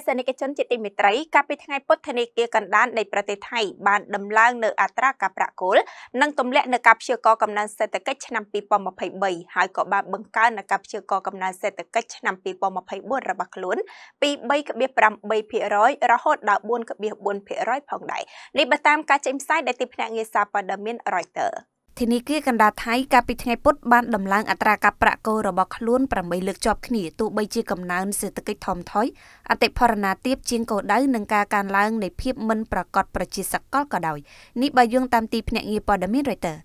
ទស្សនិកជនជាទីមេត្រីកាលពីថ្ងៃពុធធនីគារកណ្ដាលនៃប្រទេសថៃបានដំឡើងនៅអត្រាការប្រាក់គោលនិងទម្លាក់នៅការព្យាករកំណើនសេដ្ឋកិច្ចឆ្នាំ2023ហើយក៏បានបង្កើននៅការព្យាករកំណើនសេដ្ឋកិច្ចឆ្នាំ2024របស់ខ្លួនពី3.8%រហូតដល់4.4%ផងដែរនេះបើតាមការចេញផ្សាយដែលទីភ្នាក់ងារសារព័ត៌មាន Reuters ធនាគារកណ្ដាលថៃកាលពីថ្ងៃពុធបានដំឡើងអត្រាការប្រាក់គោលរបស់ខ្លួន8លើកជាប់គ្នាទោះបីជាកំណើនសេដ្ឋកិច្ចថមថយអតិផរណាទាបជាងគោលដៅនិងការកើនឡើងនៃភាពមិនប្រកបប្រជាសកលក៏ដោយនេះបើយោងតាមទីភ្នាក់ងារព័ត៌មាន Reuters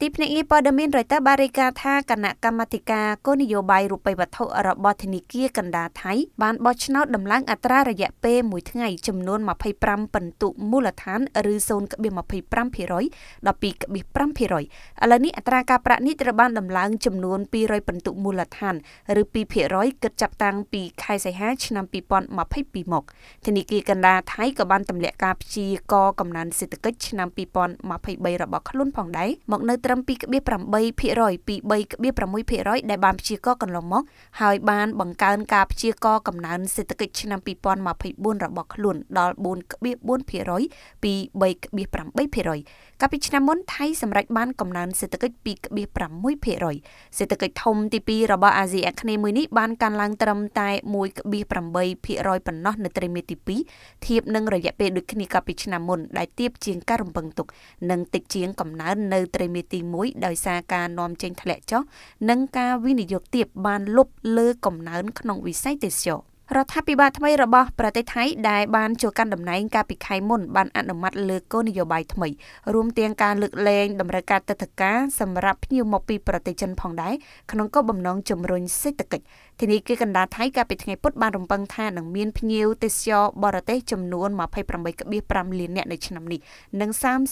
ទីភ្នាក់ងារព័ត៌មាន Reuters បានរាយការណ៍ថាគណៈកម្មាធិការគោលនយោបាយរូបិយវត្ថុរបស់ធនាគារកណ្ដាលថៃបានបោះឆ្នោតដំឡើងអត្រារយៈពេល1ថ្ងៃចំនួន25ពិន្ទុមូលដ្ឋានឬ0.25%ដល់2.5%ឥឡូវនេះអត្រាការប្រាក់នេះត្រូវបានដំឡើងចំនួន200ពិន្ទុមូលដ្ឋានឬ2%គិតចាប់តាំងពីខែសីហាឆ្នាំ2022មកធនាគារកណ្ដាលថៃក៏បានទម្លាក់ការព្យាករកំណើនសេដ្ឋកិច្ចឆ្នាំ2023របស់ខ្លួនផងដែរមកនៅត្រឹមឹម2.8%ពី3.6%ដែលបានព្យាករកន្លងមកហើយបានបង្កើនការព្យាករកំណើនសេដ្ឋកិច្ចឆ្នាំ2024របស់ខ្លួនដល់4.4%ពី3.8%កាលពីឆ្នាំមុនថៃសម្រេចបានកំណើនសេដ្ឋកិច្ច2.6%សេដ្ឋកិច្ចធំទី2របស់អាស៊ីអាគ្នេយ៍មួយនេះបានកើនឡើងត្រឹមតែ1.8%ប៉ុណ្ណោះនៅត្រីមាសទី2ធៀបនឹងរយៈពេលដូចគ្នាកាលពីឆ្នាំមុនដែលទៀបជាងការរំពឹងទុកនិងតិចជាងកំណើននៅត្រីមាសទី1ដោយសារការនាំចេញធ្លាក់ចុះនិងការវិនិយោគទាបបានលុបលើកំណើនក្នុងវិស័យទេសចរណ៍រដ្ឋាភិបាលថ្មីរបស់ប្រទេសថៃដែលបានចូលកាន់តំណែងកាលពីខែមុន បានអនុម័តលើគោលនយោបាយថ្មីរួមទាំងការលើកលែងតម្រូវការទឹកធការសម្រាប់ភ្ញៀវមកពីប្រទេសចិនផងដែរក្នុងគោលបំណងជំរុញសេដ្ឋកិច្ចធានាគីកណ្ដាលថៃកាលពីថ្ងៃពុធបានរំពឹងថានឹងមានភ្ញៀវទេសចរបរទេសចំនួន28.5លាននាក់នៅឆ្នាំនេះនិង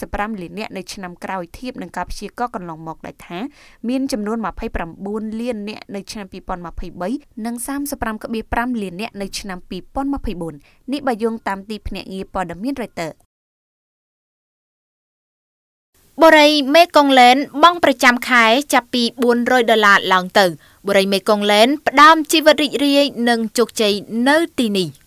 35លាននាក់នៅឆ្នាំក្រោយធៀបនឹងការព្យាករណ៍កន្លងមកដែលថាមានចំនួន29លាននាក់នៅឆ្នាំ2023និង35.5លាននាក់នៅឆ្នាំ2024នេះបើយោងតាមទីភ្នាក់ងារព័ត៌មាន Reuters បុរីមេកុងឡែន បង់ប្រចាំខែចាប់ពី400ដុល្លារឡើងទៅបុរីមេកុងឡែនផ្ដើមជីវិតរីករាយ និងជោគជ័យនៅទីនេះ។